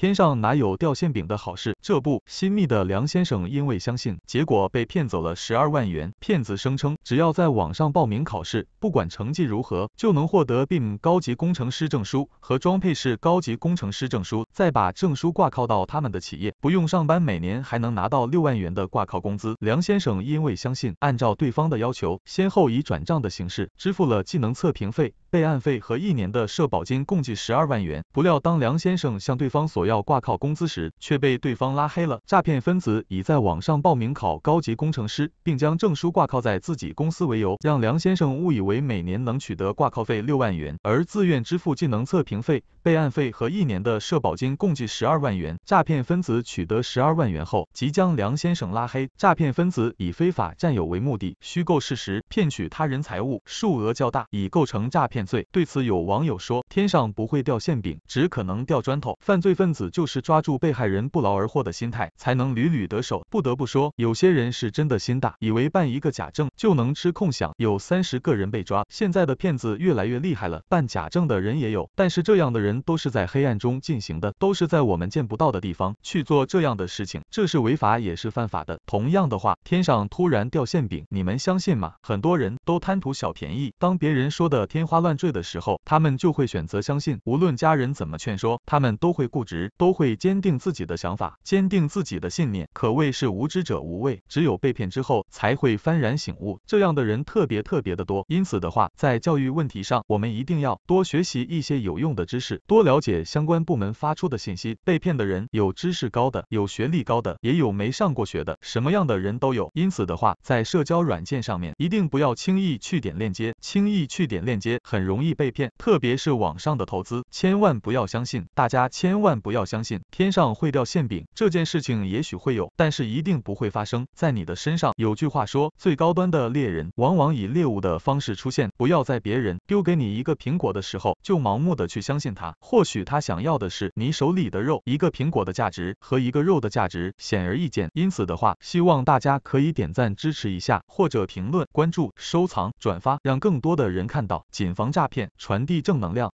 天上哪有掉馅饼的好事？这不，新密的梁先生因为相信，结果被骗走了十二万元。骗子声称，只要在网上报名考试，不管成绩如何，就能获得 BIM 高级工程师证书和装配式高级工程师证书，再把证书挂靠到他们的企业，不用上班，每年还能拿到六万元的挂靠工资。梁先生因为相信，按照对方的要求，先后以转账的形式支付了技能测评费、备案费和一年的社保金，共计十二万元。不料，当梁先生向对方索要，要挂靠工资时，却被对方拉黑了。诈骗分子以在网上报名考高级工程师，并将证书挂靠在自己公司为由，让梁先生误以为每年能取得挂靠费六万元，而自愿支付技能测评费。备案费和一年的社保金共计十二万元，诈骗分子取得十二万元后，即将梁先生拉黑。诈骗分子以非法占有为目的，虚构事实，骗取他人财物，数额较大，已构成诈骗罪。对此，有网友说，天上不会掉馅饼，只可能掉砖头。犯罪分子就是抓住被害人不劳而获的心态，才能屡屡得手。不得不说，有些人是真的心大，以为办一个假证就能吃空饷。有三十个人被抓，现在的骗子越来越厉害了，办假证的人也有，但是这样的人。人都是在黑暗中进行的，都是在我们见不到的地方去做这样的事情，这是违法也是犯法的。同样的话，天上突然掉馅饼，你们相信吗？很多人都贪图小便宜，当别人说的天花乱坠的时候，他们就会选择相信，无论家人怎么劝说，他们都会固执，都会坚定自己的想法，坚定自己的信念，可谓是无知者无畏。只有被骗之后才会幡然醒悟，这样的人特别特别的多。因此的话，在教育问题上，我们一定要多学习一些有用的知识。多了解相关部门发出的信息，被骗的人有知识高的，有学历高的，也有没上过学的，什么样的人都有。因此的话，在社交软件上面一定不要轻易去点链接，轻易去点链接很容易被骗，特别是网上的投资，千万不要相信，大家千万不要相信天上会掉馅饼这件事情，也许会有，但是一定不会发生在你的身上。有句话说，最高端的猎人往往以猎物的方式出现，不要在别人丢给你一个苹果的时候就盲目的去相信他。或许他想要的是你手里的肉，一个苹果的价值和一个肉的价值显而易见。因此的话，希望大家可以点赞支持一下，或者评论、关注、收藏、转发，让更多的人看到。谨防诈骗，传递正能量。